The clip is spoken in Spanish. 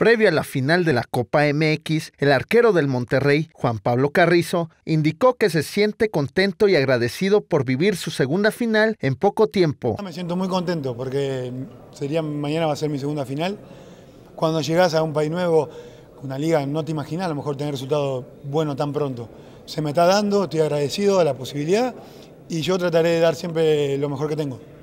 Previo a la final de la Copa MX, el arquero del Monterrey, Juan Pablo Carrizo, indicó que se siente contento y agradecido por vivir su segunda final en poco tiempo. Ah, me siento muy contento porque sería mañana va a ser mi segunda final. Cuando llegas a un país nuevo, una liga, no te imaginas a lo mejor tener resultado bueno tan pronto. Se me está dando, estoy agradecido a la posibilidad y yo trataré de dar siempre lo mejor que tengo.